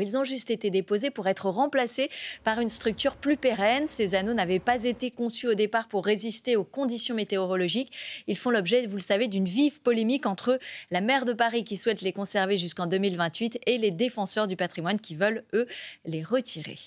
Ils ont juste été déposés pour être remplacés par une structure plus pérenne. Ces anneaux n'avaient pas été conçus au départ pour résister aux conditions météorologiques. Ils font l'objet, vous le savez, d'une vive polémique entre la maire de Paris qui souhaite les conserver jusqu'en 2028 et les défenseurs du patrimoine qui veulent, eux, les retirer.